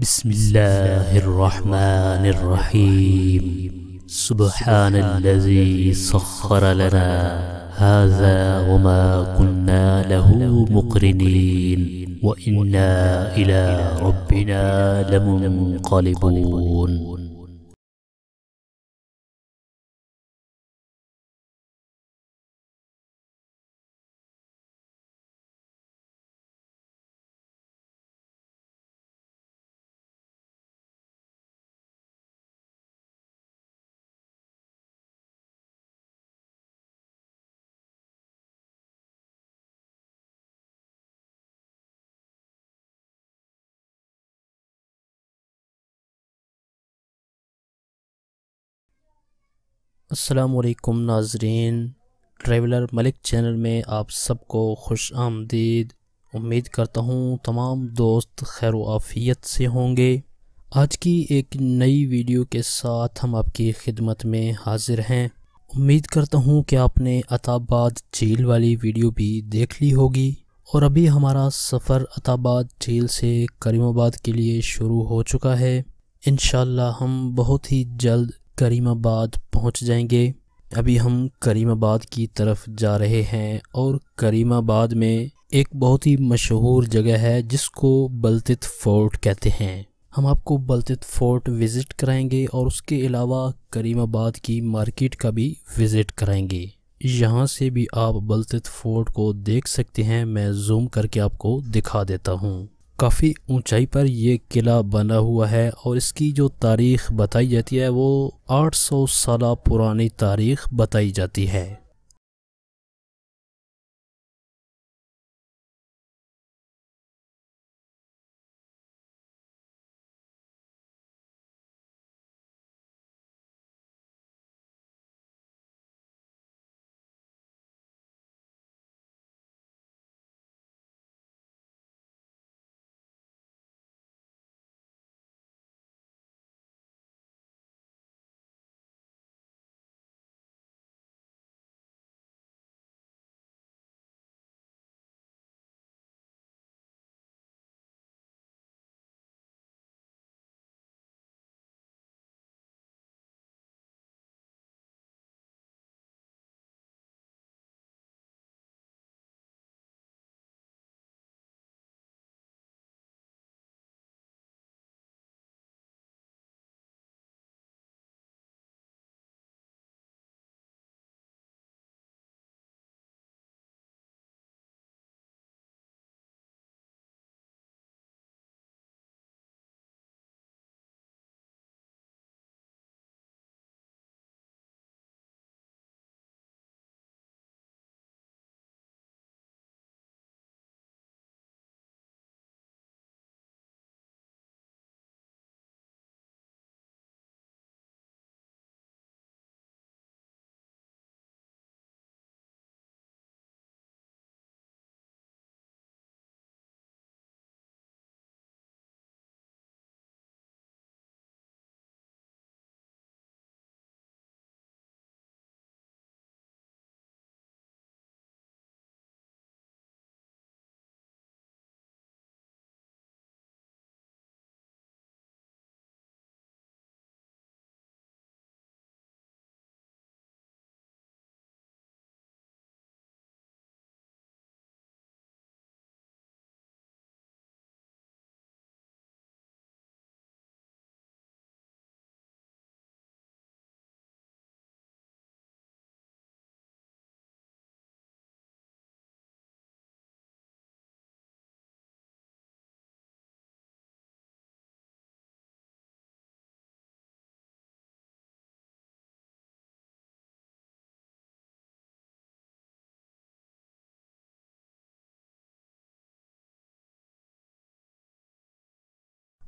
بسم الله الرحمن الرحيم سبحان الذي سخر لنا هذا وما كنا له مقرنين وإنا إلى ربنا لمنقلبون असलकुम नाजरीन traveller Malik channel में आप सबको खुश आमदीद उम्मीद करता हूँ तमाम दोस्त खैर आफ़ियत से होंगे आज की एक नई वीडियो के साथ हम आपकी खिदमत में हाजिर हैं उम्मीद करता हूँ कि आपने अताबाद झील वाली वीडियो भी देख ली होगी और अभी हमारा सफ़र अताबाद झील से करीमाबाद के लिए शुरू हो चुका है इन हम बहुत ही जल्द करीमाबाद पहुंच जाएंगे अभी हम करीमाबाद की तरफ जा रहे हैं और करीमाबाद में एक बहुत ही मशहूर जगह है जिसको बलतित फोर्ट कहते हैं हम आपको बलतित फोर्ट विज़िट कराएंगे और उसके अलावा करीमाबाद की मार्केट का भी विज़िट कराएंगे यहाँ से भी आप बलतित फोर्ट को देख सकते हैं मैं जूम करके आपको दिखा देता हूँ काफ़ी ऊंचाई पर यह किला बना हुआ है और इसकी जो तारीख बताई जाती है वो 800 साल पुरानी तारीख बताई जाती है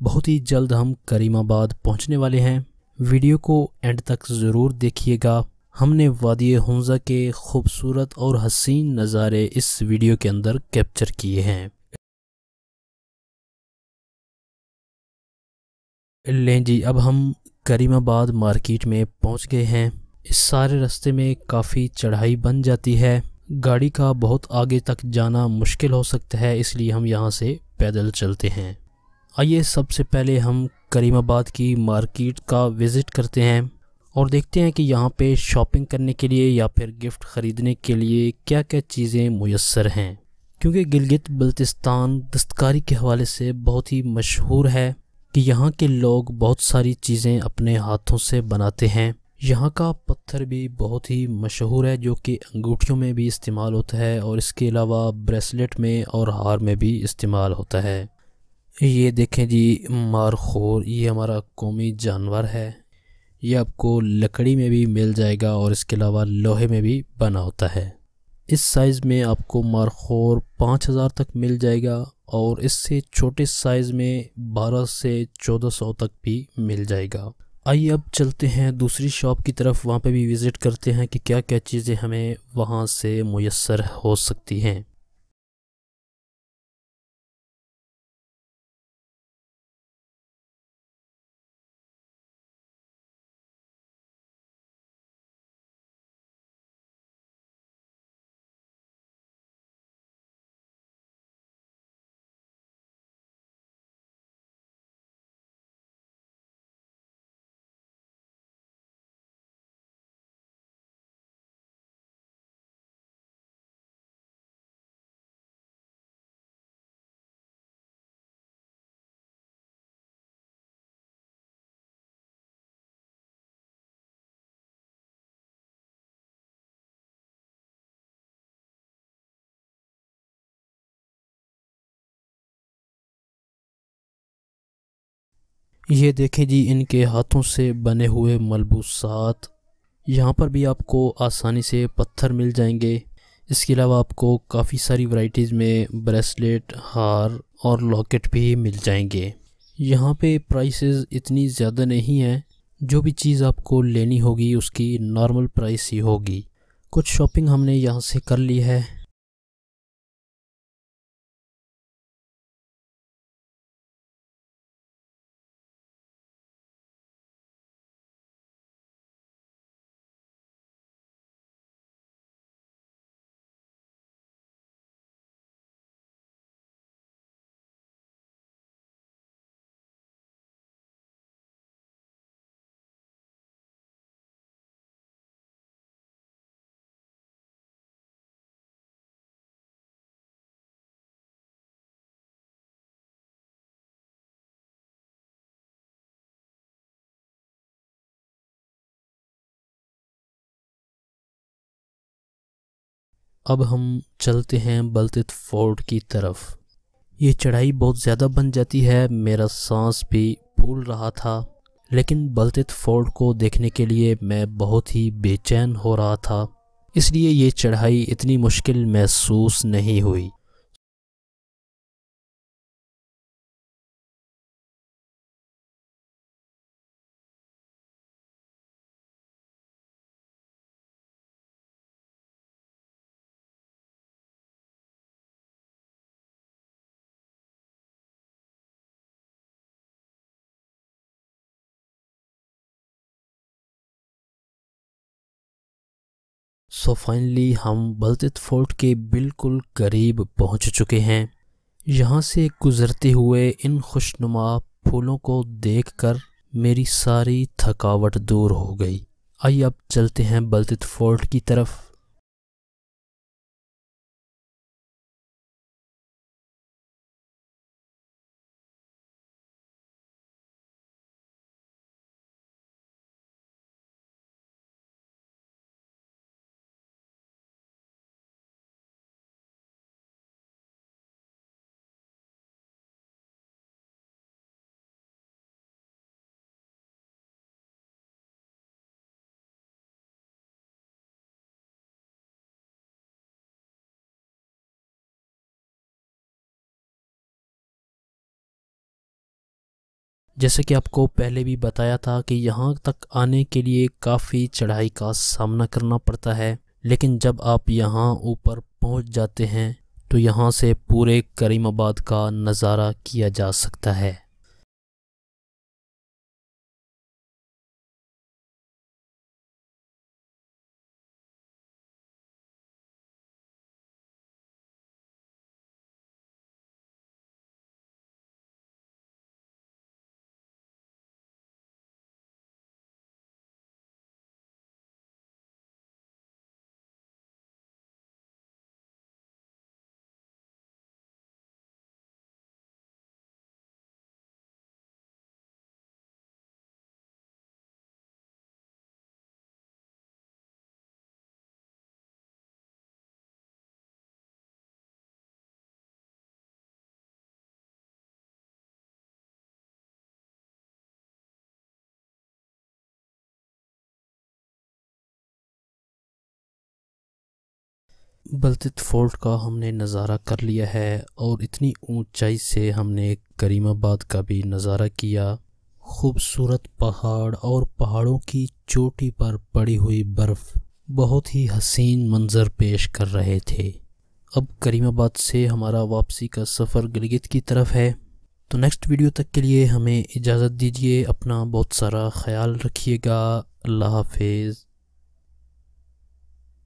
बहुत ही जल्द हम करीमाबाद पहुंचने वाले हैं वीडियो को एंड तक ज़रूर देखिएगा हमने वादिय हंजा के खूबसूरत और हसीन नज़ारे इस वीडियो के अंदर कैप्चर किए हैं लें जी अब हम करीमाबाद मार्केट में पहुंच गए हैं इस सारे रास्ते में काफ़ी चढ़ाई बन जाती है गाड़ी का बहुत आगे तक जाना मुश्किल हो सकता है इसलिए हम यहाँ से पैदल चलते हैं आइए सबसे पहले हम करीमाबाद की मार्केट का विज़िट करते हैं और देखते हैं कि यहाँ पे शॉपिंग करने के लिए या फिर गिफ्ट ख़रीदने के लिए क्या क्या चीज़ें मैसर हैं क्योंकि गिलगित बल्तिस्तान दस्तकारी के हवाले से बहुत ही मशहूर है कि यहाँ के लोग बहुत सारी चीज़ें अपने हाथों से बनाते हैं यहाँ का पत्थर भी बहुत ही मशहूर है जो कि अंगूठियों में भी इस्तेमाल होता है और इसके अलावा ब्रेसलेट में और हार में भी इस्तेमाल होता है ये देखें जी मारखोर ये हमारा कौमी जानवर है ये आपको लकड़ी में भी मिल जाएगा और इसके अलावा लोहे में भी बना होता है इस साइज़ में आपको मारखोर पाँच हज़ार तक मिल जाएगा और इससे छोटे साइज़ में बारह से चौदह सौ तक भी मिल जाएगा आइए अब चलते हैं दूसरी शॉप की तरफ वहाँ पे भी विज़िट करते हैं कि क्या क्या चीज़ें हमें वहाँ से मैसर हो सकती हैं ये देखें जी इनके हाथों से बने हुए मलबूसात यहाँ पर भी आपको आसानी से पत्थर मिल जाएंगे इसके अलावा आपको काफ़ी सारी वैरायटीज़ में ब्रेसलेट हार और लॉकेट भी मिल जाएंगे यहाँ पे प्राइसेस इतनी ज़्यादा नहीं हैं जो भी चीज़ आपको लेनी होगी उसकी नॉर्मल प्राइस ही होगी कुछ शॉपिंग हमने यहाँ से कर ली है अब हम चलते हैं बल्तित फोर्ट की तरफ ये चढ़ाई बहुत ज़्यादा बन जाती है मेरा सांस भी फूल रहा था लेकिन बल्तित फोर्ट को देखने के लिए मैं बहुत ही बेचैन हो रहा था इसलिए ये चढ़ाई इतनी मुश्किल महसूस नहीं हुई सो so फाइनली हम बलतित फोर्ट के बिल्कुल करीब पहुंच चुके हैं यहाँ से गुज़रते हुए इन खुशनुमा फूलों को देखकर मेरी सारी थकावट दूर हो गई आइए अब चलते हैं बलतित फोर्ट की तरफ जैसे कि आपको पहले भी बताया था कि यहाँ तक आने के लिए काफ़ी चढ़ाई का सामना करना पड़ता है लेकिन जब आप यहाँ ऊपर पहुँच जाते हैं तो यहाँ से पूरे करीमाबाद का नज़ारा किया जा सकता है बलतित फोर्ट का हमने नज़ारा कर लिया है और इतनी ऊंचाई से हमने करीमाबाद का भी नज़ारा किया खूबसूरत पहाड़ और पहाड़ों की चोटी पर पड़ी हुई बर्फ़ बहुत ही हसीन मंज़र पेश कर रहे थे अब करीमाबाद से हमारा वापसी का सफ़र गिलगित की तरफ है तो नेक्स्ट वीडियो तक के लिए हमें इजाज़त दीजिए अपना बहुत सारा ख्याल रखिएगा अल्लाह हाफिज़